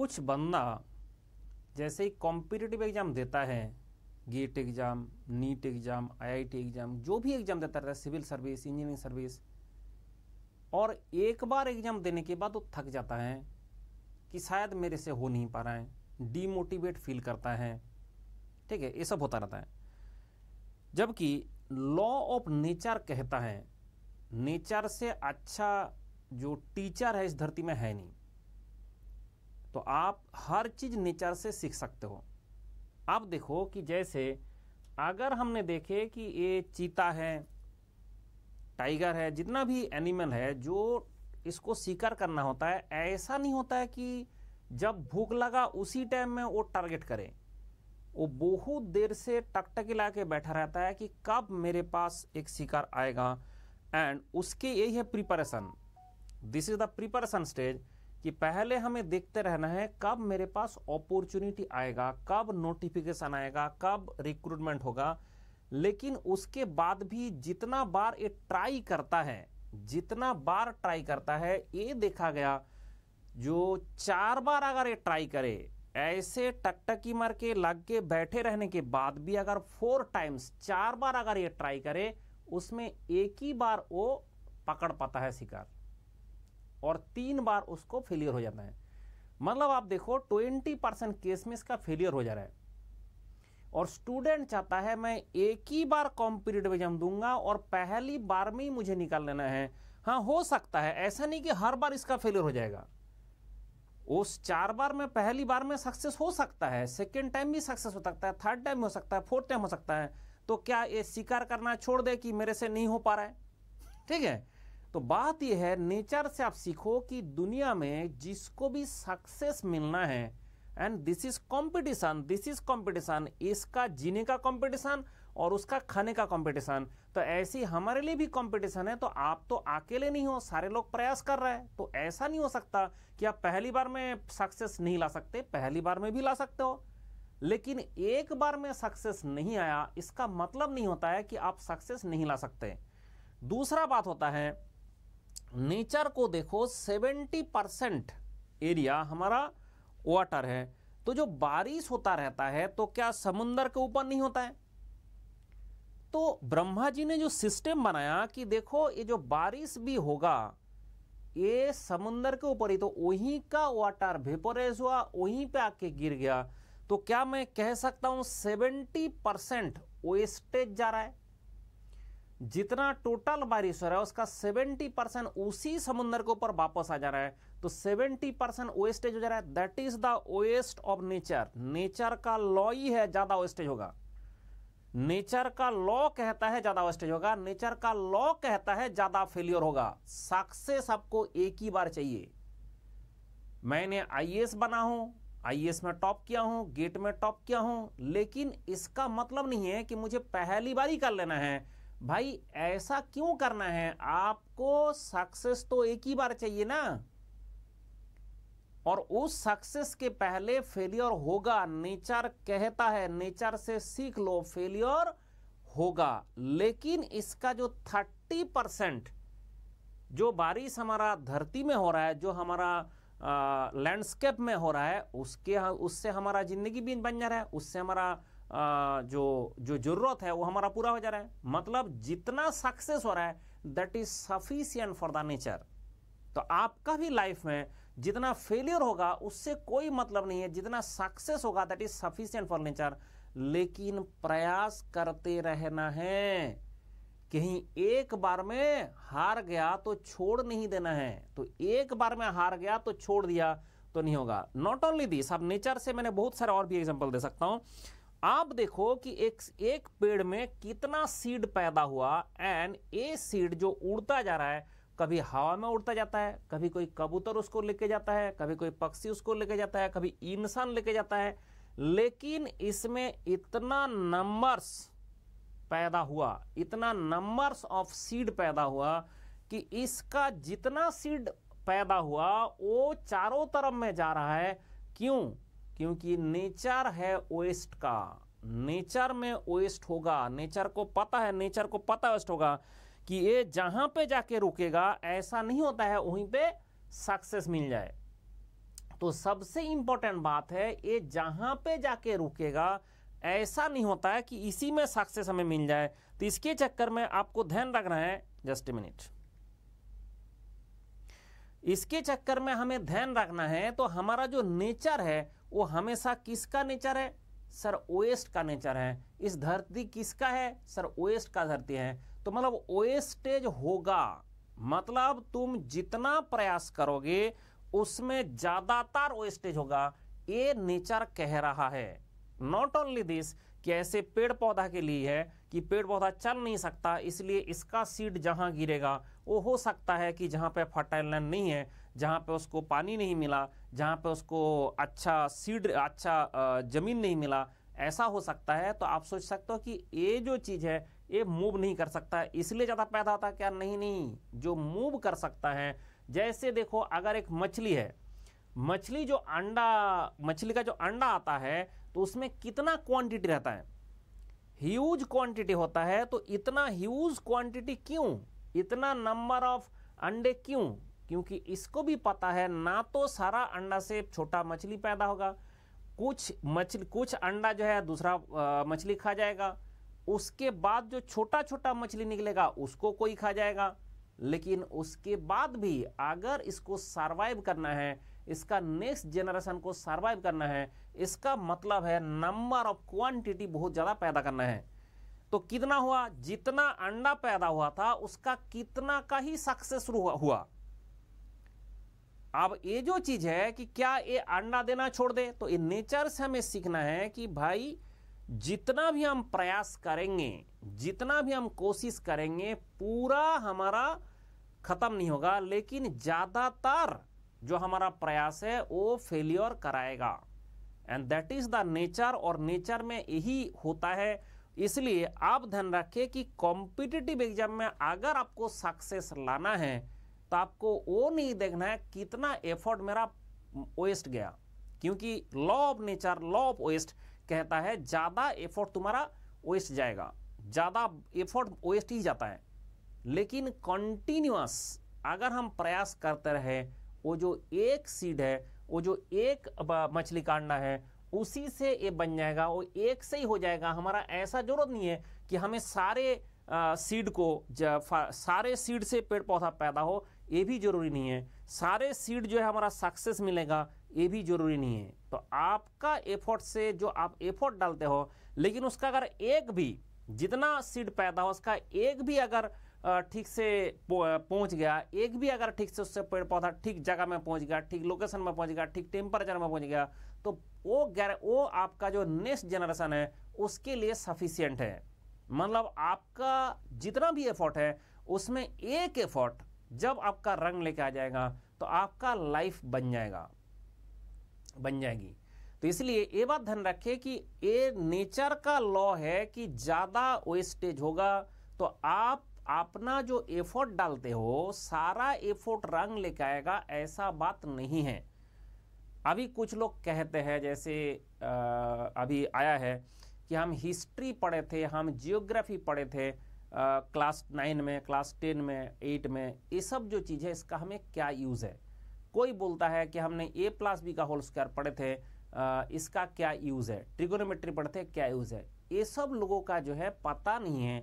कुछ बंदा जैसे ही कॉम्पिटिटिव एग्ज़ाम देता है GATE exam NEET exam IIT exam जो भी एग्ज़ाम देता रहता है सिविल सर्विस इंजीनियरिंग सर्विस और एक बार एग्ज़ाम देने के बाद वो थक जाता है कि शायद मेरे से हो नहीं पा रहा है डीमोटिवेट फील करता है ठीक है ये सब होता रहता है जबकि लॉ ऑफ नेचर कहता है नेचर से अच्छा जो टीचर है इस धरती में है नहीं तो आप हर चीज़ नेचर से सीख सकते हो आप देखो कि जैसे अगर हमने देखे कि ये चीता है टाइगर है जितना भी एनिमल है जो इसको शिकार करना होता है ऐसा नहीं होता है कि जब भूख लगा उसी टाइम में वो टारगेट करे वो बहुत देर से टकटकी ला के बैठा रहता है कि कब मेरे पास एक शिकार आएगा एंड उसके यही है preparation this is the preparation stage कि पहले हमें देखते रहना है कब मेरे पास अपॉर्चुनिटी आएगा कब नोटिफिकेशन आएगा कब रिक्रूटमेंट होगा लेकिन उसके बाद भी जितना बार ये ट्राई करता है जितना बार ट्राई करता है ये देखा गया जो चार बार अगर ये ट्राई करे ऐसे टकटकी मार के लग के बैठे रहने के बाद भी अगर फोर टाइम्स चार बार अगर ये ट्राई करे उसमें एक ही बार वो पकड़ पाता है शिकार और तीन बार उसको फेलियर हो जाता है मतलब आप देखो 20 परसेंट केस में इसका फेलियर हो जा रहा है और स्टूडेंट चाहता है मैं एक ही बार कॉम्पिटेटिव एग्जाम दूंगा और पहली बार में ही मुझे निकाल लेना है हाँ हो सकता है ऐसा नहीं कि हर बार इसका फेलियर हो जाएगा उस चार बार में पहली बार में सक्सेस हो सकता है सेकेंड टाइम भी सक्सेस हो सकता है थर्ड टाइम हो सकता है फोर्थ टाइम हो सकता है तो क्या ये स्वीकार करना छोड़ दे कि मेरे से नहीं हो पा रहा है ठीक है तो बात यह है नेचर से आप सीखो कि दुनिया में जिसको भी सक्सेस मिलना है and this is competition this is competition इसका जीने का कंपटीशन और उसका खाने का कंपटीशन तो ऐसी हमारे लिए भी कंपटीशन है तो आप तो अकेले नहीं हो सारे लोग प्रयास कर रहे हैं तो ऐसा नहीं हो सकता कि आप पहली बार में सक्सेस नहीं ला सकते पहली बार में भी ला सकते हो लेकिन एक बार में सक्सेस नहीं आया इसका मतलब नहीं होता है कि आप सक्सेस नहीं ला सकते दूसरा बात होता है नेचर को देखो 70 परसेंट एरिया हमारा वाटर है तो जो बारिश होता रहता है तो क्या समुंदर के ऊपर नहीं होता है तो ब्रह्मा जी ने जो सिस्टम बनाया कि देखो ये जो बारिश भी होगा ये समुंदर के ऊपर ही तो वहीं का वाटर वेपोराइज हुआ वहीं पे आके गिर गया तो क्या मैं कह सकता हूँ सेवेंटी परसेंट वेस्टेज जा रहा है जितना टोटल बारिश हो रहा है उसका 70 परसेंट उसी समुद्र के ऊपर वापस आ जा रहा है तो 70 परसेंट वेस्टेज हो जा रहा है that is the waste of nature nature का लॉ ही है ज्यादा वेस्टेज होगा नेचर का लॉ कहता है ज्यादा वेस्टेज होगा नेचर का लॉ कहता है ज्यादा फेलियर होगा सक्सेस आपको एक ही बार चाहिए मैंने आईएएस बना हूं आईएएस में टॉप किया हूं गेट में टॉप किया हूं लेकिन इसका मतलब नहीं है कि मुझे पहली बार ही कर लेना है भाई ऐसा क्यों करना है आपको सक्सेस तो एक ही बार चाहिए ना और उस सक्सेस के पहले फेलियर होगा नेचर कहता है नेचर से सीख लो फेलियर होगा लेकिन इसका जो थर्टी परसेंट जो बारिश हमारा धरती में हो रहा है जो हमारा लैंडस्केप में हो रहा है उसके उससे हमारा ज़िंदगी भी बन जा रहा है उससे हमारा जो जो ज़रूरत है वो हमारा पूरा हो जा रहा है मतलब जितना सक्सेस हो रहा है that is sufficient for the nature तो आपका भी लाइफ में जितना फेलियर होगा उससे कोई मतलब नहीं है जितना सक्सेस होगा that is sufficient for nature लेकिन प्रयास करते रहना है कहीं एक बार में हार गया तो छोड़ नहीं देना है तो एक बार में हार गया तो छोड़ दिया तो नहीं होगा नॉट ओनली दिस अब नेचर से मैंने बहुत सारे और भी एग्जाम्पल दे सकता हूं आप देखो कि एक एक पेड़ में कितना सीड पैदा हुआ एंड ए सीड जो उड़ता जा रहा है कभी हवा में उड़ता जाता है कभी कोई कबूतर उसको लेके जाता है कभी कोई पक्षी उसको लेके जाता है कभी इंसान लेके जाता है लेकिन इसमें इतना नंबर्स पैदा हुआ इतना नंबर्स ऑफ सीड पैदा हुआ कि इसका जितना सीड पैदा हुआ वो चारों तरफ में जा रहा है क्यों क्योंकि नेचर है वेस्ट का नेचर में वेस्ट होगा नेचर को पता है नेचर को पता वेस्ट होगा कि ये जहां पे जाके रुकेगा ऐसा नहीं होता है वहीं पे सक्सेस मिल जाए तो सबसे इंपॉर्टेंट बात है ये जहां पे जाके रुकेगा ऐसा नहीं होता है कि इसी में सक्सेस हमें मिल जाए तो इसके चक्कर में आपको ध्यान रखना है जस्ट मिनट इसके चक्कर में हमें ध्यान रखना है तो हमारा जो नेचर है वो हमेशा किसका नेचर है सर ओएस्ट का नेचर है इस धरती किसका है सर ओएस्ट का धरती है तो मतलब ओएस्टेज होगा मतलब तुम जितना प्रयास करोगे उसमें ज़्यादातर वेस्टेज होगा ये नेचर कह रहा है नॉट ओनली दिस कि ऐसे पेड़ पौधा के लिए है कि पेड़ पौधा चल नहीं सकता इसलिए इसका सीड जहां गिरेगा वो हो सकता है कि जहां पे फर्टाइल लैंड नहीं है जहाँ पे उसको पानी नहीं मिला जहाँ पे उसको अच्छा सीड अच्छा ज़मीन नहीं मिला ऐसा हो सकता है तो आप सोच सकते हो कि ये जो चीज़ है ये मूव नहीं कर सकता है इसलिए ज़्यादा पैदा होता क्या नहीं नहीं जो मूव कर सकता है जैसे देखो अगर एक मछली है मछली जो अंडा मछली का जो अंडा आता है तो उसमें कितना क्वांटिटी रहता है ह्यूज क्वांटिटी होता है तो इतना ह्यूज क्वांटिटी क्यों इतना नंबर ऑफ अंडे क्यों क्योंकि इसको भी पता है ना तो सारा अंडा से छोटा मछली पैदा होगा कुछ मछली कुछ अंडा जो है दूसरा मछली खा जाएगा उसके बाद जो छोटा छोटा मछली निकलेगा उसको कोई खा जाएगा लेकिन उसके बाद भी अगर इसको सर्वाइव करना है इसका नेक्स्ट जनरेशन को सर्वाइव करना है इसका मतलब है नंबर ऑफ क्वांटिटी बहुत ज़्यादा पैदा करना है तो कितना हुआ जितना अंडा पैदा हुआ था उसका कितना का ही सक्सेस हुआ अब ये जो चीज़ है कि क्या ये अंडा देना छोड़ दे तो ये नेचर से हमें सीखना है कि भाई जितना भी हम प्रयास करेंगे जितना भी हम कोशिश करेंगे पूरा हमारा ख़त्म नहीं होगा लेकिन ज़्यादातर जो हमारा प्रयास है वो फेलियर कराएगा and that is the nature और नेचर में यही होता है इसलिए आप ध्यान रखें कि कॉम्पिटिटिव एग्जाम में अगर आपको सक्सेस लाना है तो आपको वो नहीं देखना है कितना एफर्ट मेरा वेस्ट गया क्योंकि law of nature law of waste कहता है ज़्यादा एफर्ट तुम्हारा वेस्ट जाएगा ज़्यादा एफर्ट वेस्ट ही जाता है लेकिन कंटिन्यूस अगर हम प्रयास करते रहे वो जो एक सीड है वो जो एक मछली काटना है उसी से ये बन जाएगा वो एक से ही हो जाएगा हमारा ऐसा जरूरत नहीं है कि हमें सारे आ, सीड को सारे सीड से पेड़ पौधा पैदा हो ये भी ज़रूरी नहीं है सारे सीट जो है हमारा सक्सेस मिलेगा ये भी ज़रूरी नहीं है तो आपका एफर्ट से जो आप एफर्ट डालते हो लेकिन उसका अगर एक भी जितना सीड पैदा हो उसका एक भी अगर ठीक से पहुंच गया एक भी अगर ठीक से उससे पेड़ पौधा ठीक जगह में पहुंच गया ठीक लोकेशन में पहुंच गया ठीक टेम्परेचर में पहुंच गया तो वो गैर वो आपका जो नेक्स्ट जनरेशन है उसके लिए सफिशियंट है मतलब आपका जितना भी एफर्ट है उसमें एक एफर्ट जब आपका रंग लेके आ जाएगा तो आपका लाइफ बन जाएगा बन जाएगी तो इसलिए ये बात ध्यान रखें कि ये नेचर का लॉ है कि ज़्यादा वेस्टेज होगा तो आप अपना जो एफर्ट डालते हो सारा एफर्ट रंग लेके आएगा ऐसा बात नहीं है अभी कुछ लोग कहते हैं जैसे आ, अभी आया है कि हम हिस्ट्री पढ़े थे हम जियोग्राफी पढ़े थे क्लास नाइन में क्लास टेन में एट में ये सब जो चीज़ है इसका हमें क्या यूज़ है कोई बोलता है कि हमने ए प्लस बी का होल स्क्वायर पढ़े थे आ, इसका क्या यूज़ है ट्रिगोनोमेट्री पढ़ते थे क्या यूज़ है ये सब लोगों का जो है पता नहीं है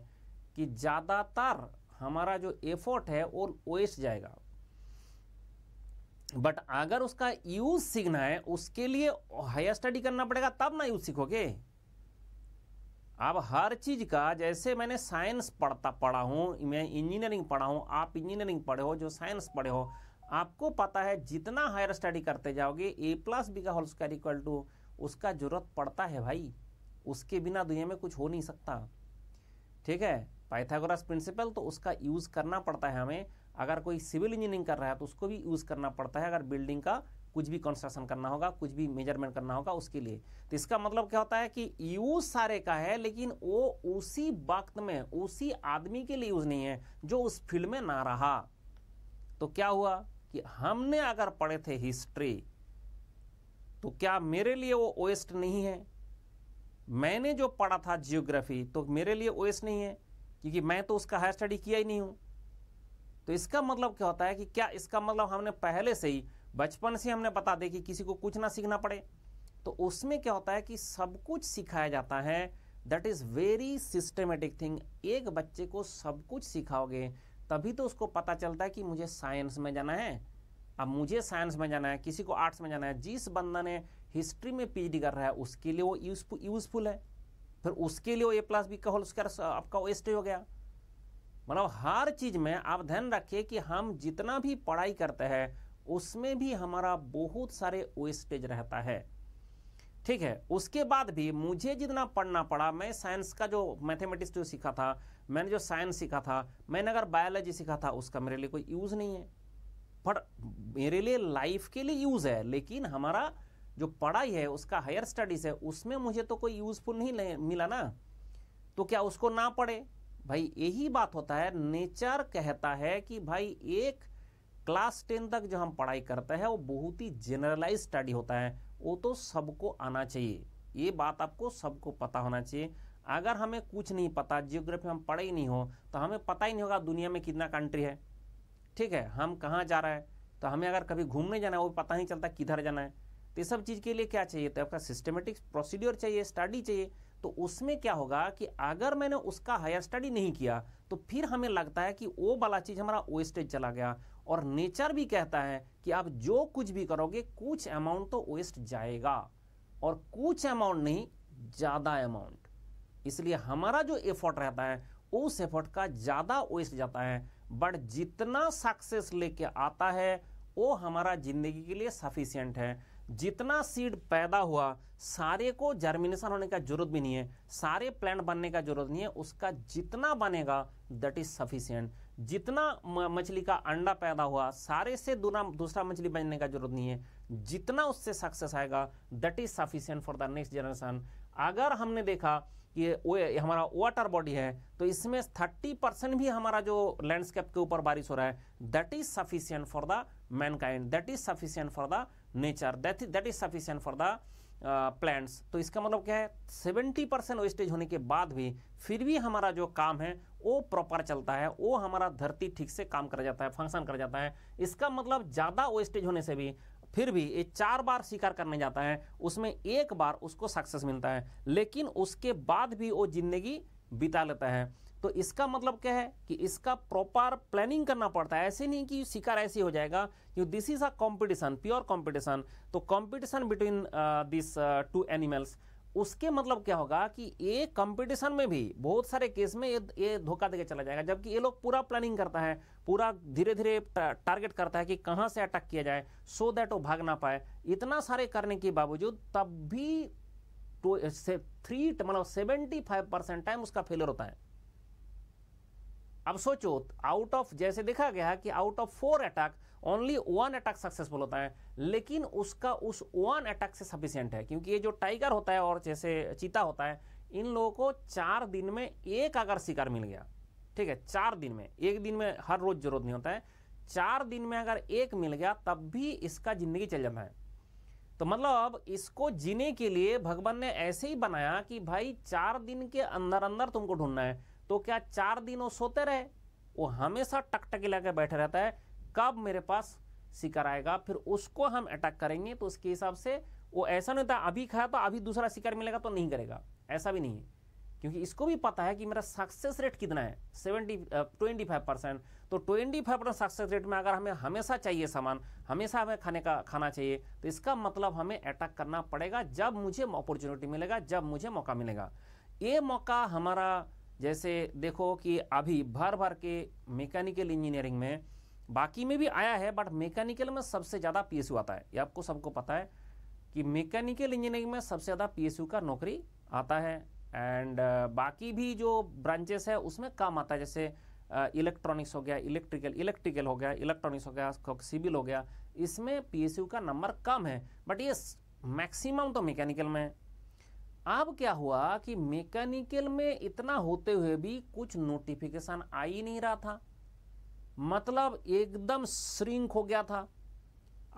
कि ज़्यादातर हमारा जो एफर्ट है वो वेस्ट जाएगा बट अगर उसका यूज सीखना है उसके लिए हायर स्टडी करना पड़ेगा तब ना यूज सीखोगे अब हर चीज़ का जैसे मैंने साइंस पढ़ता पढ़ा हूँ मैं इंजीनियरिंग पढ़ा हूँ आप इंजीनियरिंग पढ़े हो जो साइंस पढ़े हो आपको पता है जितना हायर स्टडी करते जाओगे ए प्लस बी का होल स्क्वायर इक्वल टू उसका जरूरत पड़ता है भाई उसके बिना दुनिया में कुछ हो नहीं सकता ठीक है पाइथागोरस प्रिंसिपल तो उसका यूज़ करना पड़ता है हमें अगर कोई सिविल इंजीनियरिंग कर रहा है तो उसको भी यूज़ करना पड़ता है अगर बिल्डिंग का कुछ भी कंस्ट्रक्शन करना होगा कुछ भी मेजरमेंट करना होगा उसके लिए तो इसका मतलब क्या होता है कि यूज सारे का है लेकिन वो उसी वक्त में उसी आदमी के लिए यूज नहीं है जो उस फील्ड में ना रहा तो क्या हुआ कि हमने अगर पढ़े थे हिस्ट्री तो क्या मेरे लिए वो वेस्ट नहीं है मैंने जो पढ़ा था जियोग्राफी तो मेरे लिए वेस्ट नहीं है क्योंकि मैं तो उसका हायर स्टडी किया ही नहीं हूँ तो इसका मतलब क्या होता है कि क्या इसका मतलब हमने पहले से ही बचपन से हमने बता दें कि किसी को कुछ ना सीखना पड़े तो उसमें क्या होता है कि सब कुछ सिखाया जाता है that is very systematic thing एक बच्चे को सब कुछ सिखाओगे तभी तो उसको पता चलता है कि मुझे साइंस में जाना है अब मुझे साइंस में जाना है किसी को आर्ट्स में जाना है जिस बंदा ने हिस्ट्री में डी कर रहा है उसके लिए वो यूजफुल यूजफुल है फिर उसके लिए वो ए प्लस बी का होल स्क्वायर आपका वेस्ट हो गया मतलब हर चीज़ में आप ध्यान रखिए कि हम जितना भी पढ़ाई करते हैं उसमें भी हमारा बहुत सारे वेस्टेज रहता है ठीक है उसके बाद भी मुझे जितना पढ़ना पड़ा मैं साइंस का जो मैथमेटिक्स जो सीखा था मैंने जो साइंस सीखा था मैंने अगर बायोलॉजी सीखा था उसका मेरे लिए कोई यूज़ नहीं है पर मेरे लिए लाइफ के लिए यूज़ है लेकिन हमारा जो पढ़ाई है उसका हायर स्टडीज़ है उसमें मुझे तो कोई यूज़फुल नहीं मिला ना तो क्या उसको ना पढ़े भाई यही बात होता है नेचर कहता है कि भाई एक क्लास टेन तक जो हम पढ़ाई करते हैं वो बहुत ही जनरलाइज स्टडी होता है वो तो सबको आना चाहिए ये बात आपको सबको पता होना चाहिए अगर हमें कुछ नहीं पता जियोग्राफी हम पढ़े ही नहीं हो तो हमें पता ही नहीं होगा दुनिया में कितना कंट्री है ठीक है हम कहाँ जा रहे हैं तो हमें अगर कभी घूमने जाना है वो पता नहीं चलता किधर जाना है तो ये सब चीज़ के लिए क्या चाहिए तो आपका सिस्टमेटिक प्रोसीड्योर चाहिए स्टडी चाहिए तो उसमें क्या होगा कि अगर मैंने उसका हायर स्टडी नहीं किया तो फिर हमें लगता है कि वो वाला चीज़ हमारा वेस्टेज चला गया और नेचर भी कहता है कि आप जो कुछ भी करोगे कुछ अमाउंट तो वेस्ट जाएगा और कुछ अमाउंट नहीं ज़्यादा अमाउंट इसलिए हमारा जो एफर्ट रहता है उस एफर्ट का ज़्यादा वेस्ट जाता है बट जितना सक्सेस लेके आता है वो हमारा जिंदगी के लिए सफिशियंट है जितना सीड पैदा हुआ सारे को जर्मिनेशन होने का जरूरत भी नहीं है सारे प्लांट बनने का जरूरत नहीं है उसका जितना बनेगा दैट इज सफिशियंट जितना मछली का अंडा पैदा हुआ सारे से दूसरा दूसरा मछली बनने का जरूरत नहीं है जितना उससे सक्सेस आएगा that is sufficient for the next generation अगर हमने देखा कि हमारा वाटर बॉडी है तो इसमें थर्टी परसेंट भी हमारा जो लैंडस्केप के ऊपर बारिश हो रहा है that is sufficient for the mankind that is sufficient for the nature that that is sufficient for the plants तो इसका मतलब क्या है सेवेंटी परसेंट वेस्टेज होने के बाद भी फिर भी हमारा जो काम है वो प्रॉपर चलता है वो हमारा धरती ठीक से काम कर जाता है फंक्शन कर जाता है इसका मतलब ज़्यादा वेस्टेज होने से भी फिर भी ये चार बार शिकार करने जाता है उसमें एक बार उसको सक्सेस मिलता है लेकिन उसके बाद भी वो जिंदगी बिता लेता है तो इसका मतलब क्या है कि इसका प्रॉपर प्लानिंग करना पड़ता है ऐसे नहीं कि शिकार ऐसे हो जाएगा कि this is a competition pure competition तो competition between this two animals उसके मतलब क्या होगा कि ये कंपटीशन में भी बहुत सारे केस में ये ये धोखा देकर चला जाएगा जबकि ये लोग पूरा प्लानिंग करता है पूरा धीरे धीरे टारगेट करता है कि कहाँ से अटैक किया जाए सो दैट वो भाग ना पाए इतना सारे करने के बावजूद तब भी टू से थ्री मतलब सेवेंटी फाइव परसेंट टाइम उसका फेलियर होता है अब सोचो आउट ऑफ जैसे देखा गया कि out of four attack only one attack successful होता है लेकिन उसका उस वन अटैक से सफिशियंट है क्योंकि ये जो टाइगर होता है और जैसे चीता होता है इन लोगों को चार दिन में एक अगर शिकार मिल गया ठीक है चार दिन में एक दिन में हर रोज जरूरत नहीं होता है चार दिन में अगर एक मिल गया तब भी इसका जिंदगी चल जाता है तो मतलब इसको जीने के लिए भगवान ने ऐसे ही बनाया कि भाई चार दिन के अंदर अंदर तुमको ढूंढना है तो क्या चार दिन वो सोते रहे वो हमेशा टकटकी लगा बैठे रहता है कब मेरे पास शिकार आएगा फिर उसको हम अटैक करेंगे तो उसके हिसाब से वो ऐसा नहीं होता अभी खाया तो अभी दूसरा शिकार मिलेगा तो नहीं करेगा ऐसा भी नहीं है क्योंकि इसको भी पता है कि मेरा सक्सेस रेट कितना है सेवेंटी ट्वेंटी फाइव परसेंट तो twenty five percent success rate में अगर हमें हमेशा चाहिए सामान हमेशा हमें खाने का खाना चाहिए तो इसका मतलब हमें अटैक करना पड़ेगा जब मुझे अपॉर्चुनिटी मिलेगा जब मुझे मौका मिलेगा ये मौका हमारा जैसे देखो कि अभी भर भर के मैकेनिकल इंजीनियरिंग में बाकी में भी आया है बट मैकेनिकल में सबसे ज़्यादा पी आता है ये आपको सबको पता है कि मैकेनिकल इंजीनियरिंग में सबसे ज़्यादा पी का नौकरी आता है एंड uh, बाकी भी जो ब्रांचेस है उसमें काम आता है जैसे इलेक्ट्रॉनिक्स uh, हो गया इलेक्ट्रिकल इलेक्ट्रिकल हो गया इलेक्ट्रॉनिक्स हो गया सिविल हो गया इसमें पी का नंबर कम है बट ये मैक्सिमम तो मैकेनिकल में अब क्या हुआ कि मैकेनिकल में इतना होते हुए भी कुछ नोटिफिकेशन आ ही नहीं रहा था मतलब एकदम श्रिंक हो गया था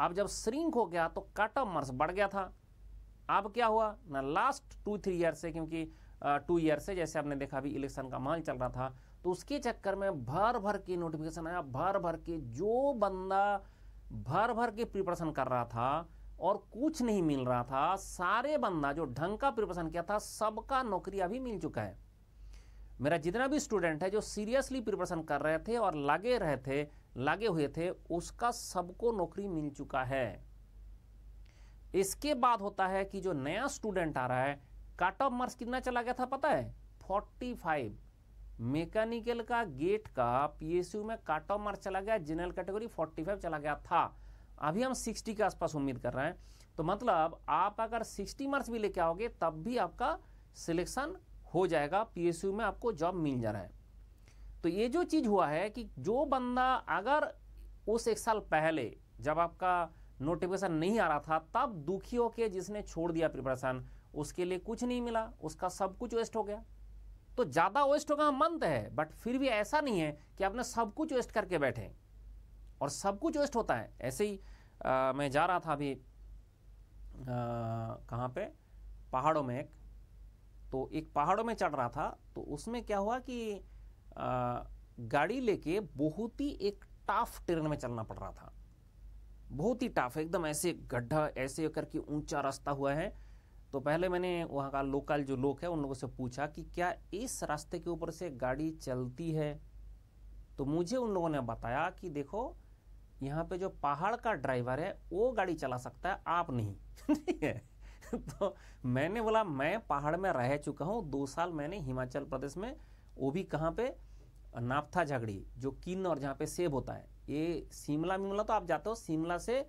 अब जब श्रिंक हो गया तो कट ऑफ मार्क्स बढ़ गया था अब क्या हुआ ना लास्ट टू थ्री ईयर से क्योंकि टू ईयर से जैसे आपने देखा अभी इलेक्शन का माल चल रहा था तो उसके चक्कर में भर भर के नोटिफिकेशन आया भर भर के जो बंदा भर भर के प्रिपरेशन कर रहा था और कुछ नहीं मिल रहा था सारे बंदा जो ढंग का प्रिपरेशन किया था सबका नौकरी अभी मिल चुका है मेरा जितना भी स्टूडेंट है जो सीरियसली प्रिपरेशन कर रहे थे और लगे रहे थे लगे हुए थे उसका सबको नौकरी मिल चुका है इसके बाद होता है कि जो नया स्टूडेंट आ रहा है कट ऑफ मार्क्स कितना चला गया था पता है 45 मैकेनिकल का गेट का पीएसयू में कट ऑफ मार्क्स चला गया जनरल कैटेगरी 45 चला गया था अभी हम 60 के आसपास उम्मीद कर रहे हैं तो मतलब आप अगर 60 मार्क्स भी लेके आओगे तब भी आपका सिलेक्शन हो जाएगा पीएसयू में आपको जॉब मिल जा रहा है तो ये जो चीज़ हुआ है कि जो बंदा अगर उस एक साल पहले जब आपका नोटिफिकेशन नहीं आ रहा था तब दुखी होकर जिसने छोड़ दिया प्रिपरेशन उसके लिए कुछ नहीं मिला उसका सब कुछ वेस्ट हो गया तो ज़्यादा वेस्ट होगा हम है बट फिर भी ऐसा नहीं है कि आपने सब कुछ वेस्ट करके बैठे और सब कुछ वेस्ट होता है ऐसे ही आ, मैं जा रहा था अभी कहाँ पे पहाड़ों में एक तो एक पहाड़ों में चढ़ रहा था तो उसमें क्या हुआ कि आ, गाड़ी लेके बहुत ही एक टाफ ट्रेन में चलना पड़ रहा था बहुत ही टाफ एकदम ऐसे गड्ढा ऐसे करके ऊंचा रास्ता हुआ है तो पहले मैंने वहाँ का लोकल जो लोग है उन लोगों से पूछा कि क्या इस रास्ते के ऊपर से गाड़ी चलती है तो मुझे उन लोगों ने बताया कि देखो यहाँ पे जो पहाड़ का ड्राइवर है वो गाड़ी चला सकता है आप नहीं ठीक है तो मैंने बोला मैं पहाड़ में रह चुका हूँ दो साल मैंने हिमाचल प्रदेश में वो भी कहाँ पे नापथा झगड़ी जो किन्नौर जहाँ पे सेब होता है ये शिमला मिमला तो आप जाते हो शिमला से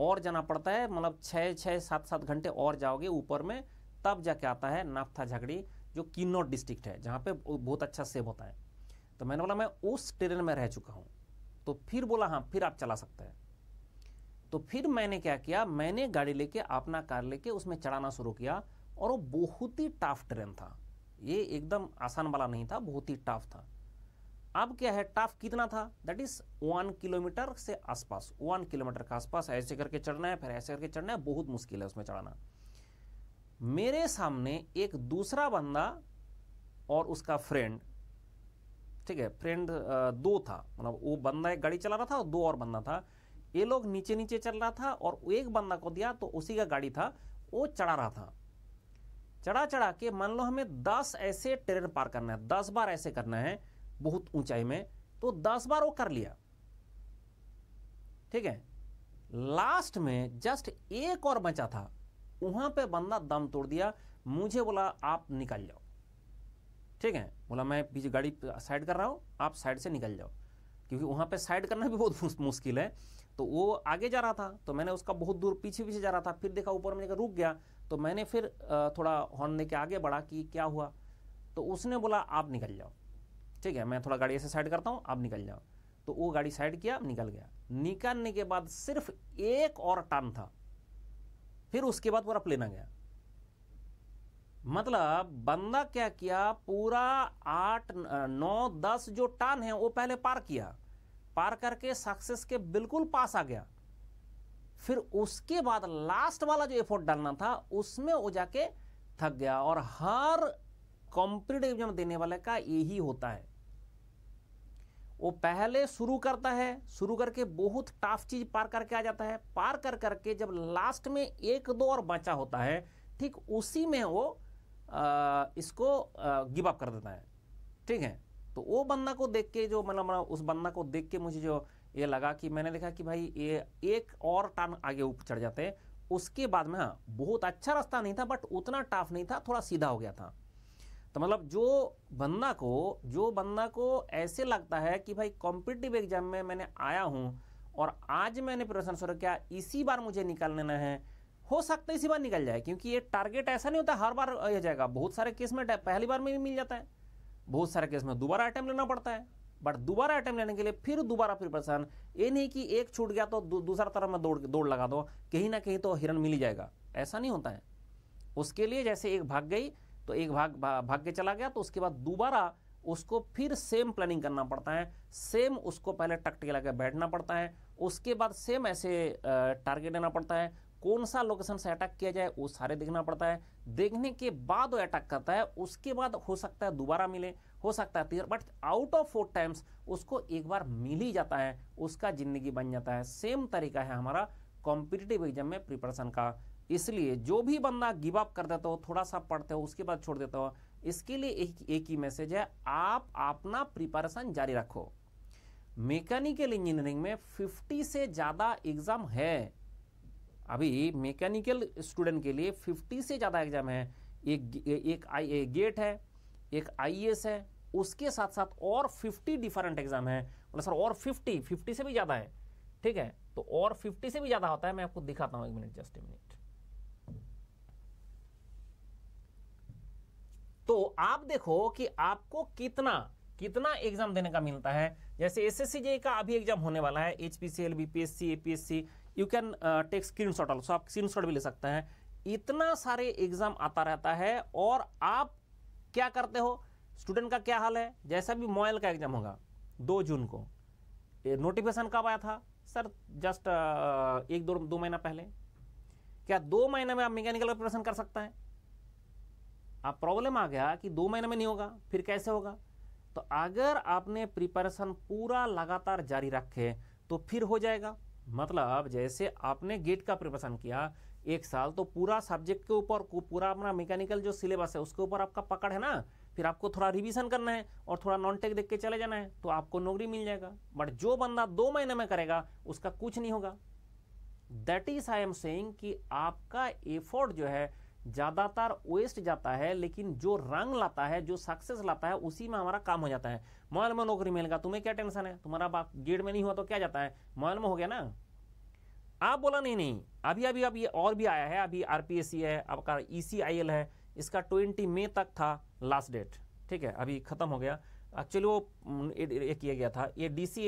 और जाना पड़ता है मतलब छः छः सात सात घंटे और जाओगे ऊपर में तब जाके आता है नापथा झगड़ी जो किन्नौर डिस्ट्रिक्ट है जहाँ पे बहुत अच्छा सेब होता है तो मैंने बोला मैं उस ट्रेन में रह चुका हूँ तो फिर बोला हाँ फिर आप चला सकते हैं तो फिर मैंने क्या किया मैंने गाड़ी लेके अपना कार लेके उसमें चढ़ाना शुरू किया और वो बहुत ही टफ ट्रेन था ये एकदम आसान वाला नहीं था बहुत ही टफ था अब क्या है टफ कितना था दैट इज वन किलोमीटर से आसपास वन किलोमीटर के आसपास ऐसे करके चढ़ना है फिर ऐसे करके चढ़ना है बहुत मुश्किल है उसमें चढ़ाना मेरे सामने एक दूसरा बंदा और उसका फ्रेंड ठीक है फ्रेंड दो था मतलब वो बंदा एक गाड़ी चला रहा था और दो और बंदा था ये लोग नीचे नीचे चल रहा था और एक बंदा को दिया तो उसी का गाड़ी था वो चढ़ा रहा था चढ़ा चढ़ा के मान लो हमें दस ऐसे टेरर पार करना है दस बार ऐसे करना है बहुत ऊंचाई में तो दस बार वो कर लिया ठीक है लास्ट में जस्ट एक और बचा था वहां पे बंदा दम तोड़ दिया मुझे बोला आप निकल जाओ ठीक है बोला मैं पीछे गाड़ी साइड कर रहा हूँ आप साइड से निकल जाओ क्योंकि वहाँ पे साइड करना भी बहुत मुश्किल है तो वो आगे जा रहा था तो मैंने उसका बहुत दूर पीछे पीछे जा रहा था फिर देखा ऊपर में जाकर रुक गया तो मैंने फिर थोड़ा हॉर्न दे के आगे बढ़ा कि क्या हुआ तो उसने बोला आप निकल जाओ ठीक है मैं थोड़ा गाड़ी ऐसे साइड करता हूँ आप निकल जाओ तो वो गाड़ी साइड किया निकल गया निकलने के बाद सिर्फ एक और टर्न था फिर उसके बाद पूरा प्लेन आ गया मतलब बंदा क्या किया पूरा आठ नौ दस जो टर्न है वो पहले पार किया पार करके सक्सेस के बिल्कुल पास आ गया फिर उसके बाद लास्ट वाला जो एफर्ट डालना था उसमें वो जाके थक गया और हर कॉम्पिटेटिव एग्जाम देने वाले का यही होता है वो पहले शुरू करता है शुरू करके बहुत टफ चीज पार करके आ जाता है पार कर करके जब लास्ट में एक दो और बचा होता है ठीक उसी में वो इसको गिव अप कर देता है ठीक है तो वो बंदा को देख के जो मतलब, मतलब उस बंदा को देख के मुझे जो ये लगा कि मैंने देखा कि भाई ये एक और टर्न आगे ऊपर चढ़ जाते हैं उसके बाद में हाँ बहुत अच्छा रास्ता नहीं था बट उतना टाफ नहीं था थोड़ा सीधा हो गया था तो मतलब जो बंदा को जो बंदा को ऐसे लगता है कि भाई कॉम्पिटिटिव एग्जाम में मैंने आया हूँ और आज मैंने प्रिपरेशन शुरू किया इसी बार मुझे निकाल लेना है हो सकता है इसी बार निकल जाए क्योंकि ये टारगेट ऐसा नहीं होता हर बार यह जाएगा बहुत सारे केस में पहली बार में भी मिल जाता है बहुत सारे केस में दोबारा अटैम्प लेना पड़ता है बट दोबारा अटैम्प लेने के लिए फिर दोबारा प्रिपरेशन ये नहीं कि एक छूट गया तो दूसरा तरफ में दौड़ दौड़ लगा दो कहीं ना कहीं तो हिरन मिल ही जाएगा ऐसा नहीं होता है उसके लिए जैसे एक भाग गई तो एक भाग भाग के चला गया तो उसके बाद दोबारा उसको फिर सेम प्लानिंग करना पड़ता है सेम उसको पहले टकटके लगा बैठना पड़ता है उसके बाद सेम ऐसे टारगेट देना पड़ता है कौन सा लोकेशन से अटैक किया जाए वो सारे देखना पड़ता है देखने के बाद वो अटैक करता है उसके बाद हो सकता है दोबारा मिले हो सकता है तीर but out of four times उसको एक बार मिल ही जाता है उसका जिंदगी बन जाता है सेम तरीका है हमारा कॉम्पिटिटिव एग्जाम में प्रिपरेशन का इसलिए जो भी बंदा गिव अप कर देता हो थोड़ा सा पढ़ते हो उसके बाद छोड़ देता हो इसके लिए एक, एक ही मैसेज है आप अपना प्रिपरेशन जारी रखो मैकेनिकल इंजीनियरिंग में 50 से ज़्यादा एग्ज़ाम है अभी मैकेनिकल स्टूडेंट के लिए 50 से ज़्यादा एग्ज़ाम है एक एक आई गेट है एक आईएएस e है उसके साथ साथ और 50 डिफरेंट एग्ज़ाम है मतलब सर और 50 50 से भी ज़्यादा है ठीक है तो और 50 से भी ज़्यादा होता है मैं आपको दिखाता हूँ एक मिनट जस्ट ए मिनट तो आप देखो कि आपको कितना कितना एग्जाम देने का मिलता है जैसे एस एस का अभी एग्जाम होने वाला है H P C L B P S C A P S C you can take screen shot also आप स्क्रीन शॉट भी ले सकते हैं इतना सारे एग्जाम आता रहता है और आप क्या करते हो स्टूडेंट का क्या हाल है जैसा भी मोयल का एग्जाम होगा दो जून को नोटिफिकेशन कब आया था सर जस्ट uh, एक दो दो महीना पहले क्या दो महीने में आप मैकेनिकल का प्रिपरेशन कर सकते हैं आप प्रॉब्लम आ गया कि दो महीने में नहीं होगा फिर कैसे होगा तो अगर आपने प्रिपरेशन पूरा लगातार जारी रखे तो फिर हो जाएगा मतलब जैसे आपने गेट का प्रिपरेशन किया एक साल तो पूरा सब्जेक्ट के ऊपर पूरा अपना मैकेनिकल जो सिलेबस है उसके ऊपर आपका पकड़ है ना फिर आपको थोड़ा रिवीजन करना है और थोड़ा नॉन टेक देख के चले जाना है तो आपको नौकरी मिल जाएगा बट जो बंदा दो महीने में करेगा उसका कुछ नहीं होगा that is I am saying कि आपका एफर्ट जो है ज़्यादातर वेस्ट जाता है लेकिन जो रंग लाता है जो सक्सेस लाता है उसी में हमारा काम हो जाता है मॉल में नौकरी मिलेगा तुम्हें क्या टेंशन है तुम्हारा बाप गेट में नहीं हुआ तो क्या जाता है मॉल में हो गया ना आप बोला नहीं नहीं अभी अभी अब ये और भी आया है अभी आरपीएससी है आपका ईसीआईएल e है इसका ट्वेंटी मे तक था लास्ट डेट ठीक है अभी ख़त्म हो गया एक्चुअली वो ये किया गया था ये D C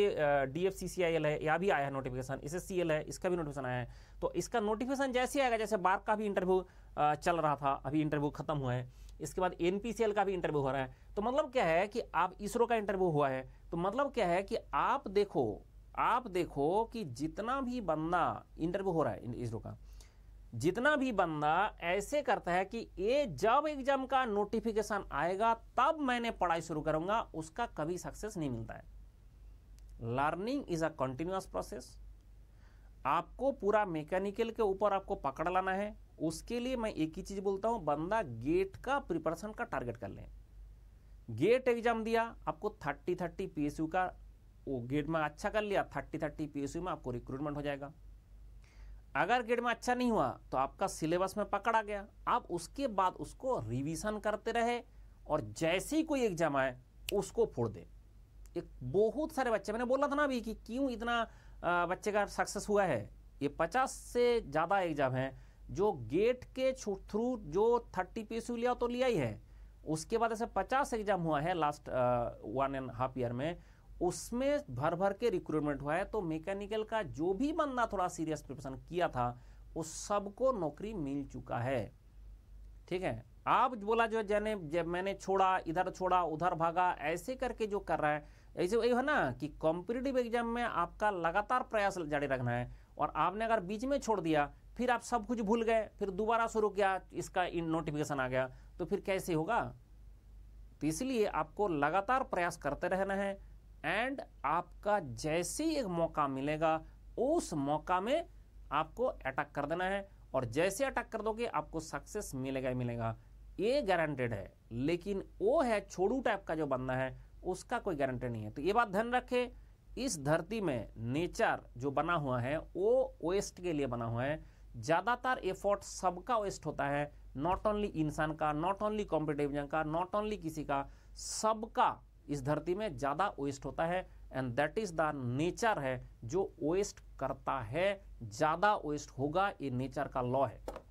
D F C C I L है या भी आया है notification S S C L है इसका भी नोटिफिकेशन आया है तो इसका नोटिफिकेशन जैसे आएगा जैसे बार का भी इंटरव्यू चल रहा था अभी इंटरव्यू खत्म हुआ है इसके बाद एन का भी इंटरव्यू हो रहा है तो मतलब क्या है कि आप इसरो का इंटरव्यू हुआ है तो मतलब क्या है कि आप देखो आप देखो कि जितना भी बंदा इंटरव्यू हो रहा है इसरो का जितना भी बंदा ऐसे करता है कि ये जब एग्जाम का नोटिफिकेशन आएगा तब मैंने पढ़ाई शुरू करूंगा उसका कभी सक्सेस नहीं मिलता है learning is a continuous process आपको पूरा मैकेनिकल के ऊपर आपको पकड़ लाना है उसके लिए मैं एक ही चीज़ बोलता हूँ बंदा गेट का प्रिपरेशन का टारगेट कर लें गेट एग्जाम दिया आपको थर्टी थर्टी पीएसयू का वो गेट में अच्छा कर लिया थर्टी थर्टी पीएसयू में आपको रिक्रूटमेंट हो जाएगा अगर गेट में अच्छा नहीं हुआ तो आपका सिलेबस में पकड़ा गया आप उसके बाद उसको रिविजन करते रहे और जैसे ही कोई एग्जाम आए उसको फोड़ दे एक बहुत सारे बच्चे मैंने बोला था ना अभी कि क्यों इतना बच्चे का सक्सेस हुआ है ये पचास से ज़्यादा एग्जाम हैं जो गेट के थ्रू जो थर्टी पी लिया तो लिया ही है उसके बाद ऐसे पचास एग्जाम हुआ है last one and half year में उसमें भर भर के रिक्रूटमेंट हुआ है तो मैकेनिकल का जो भी बंदा थोड़ा सीरियस प्रिपरेशन किया था उस सबको नौकरी मिल चुका है ठीक है आप बोला जो जैने जब मैंने छोड़ा इधर छोड़ा उधर भागा ऐसे करके जो कर रहा है ऐसे वही है ना कि कॉम्पिटेटिव एग्जाम में आपका लगातार प्रयास जारी रखना है और आपने अगर बीच में छोड़ दिया फिर आप सब कुछ भूल गए फिर दोबारा शुरू किया इसका इन नोटिफिकेशन आ गया तो फिर कैसे होगा तो इसलिए आपको लगातार प्रयास करते रहना है एंड आपका जैसे एक मौका मिलेगा उस मौका में आपको अटैक कर देना है और जैसे अटैक कर दोगे आपको सक्सेस मिलेगा ही मिलेगा ये गारंटेड है लेकिन वो है छोड़ू टाइप का जो बंदा है उसका कोई गारंटी नहीं है तो ये बात ध्यान रखें इस धरती में नेचर जो बना हुआ है वो वेस्ट के लिए बना हुआ है ज़्यादातर एफर्ट सबका वेस्ट होता है नॉट ओनली इंसान का नॉट ओनली कॉम्पिटेटिव का नॉट ओनली किसी का सबका इस धरती में ज़्यादा वेस्ट होता है and that is the nature है जो वेस्ट करता है ज़्यादा वेस्ट होगा ये नेचर का लॉ है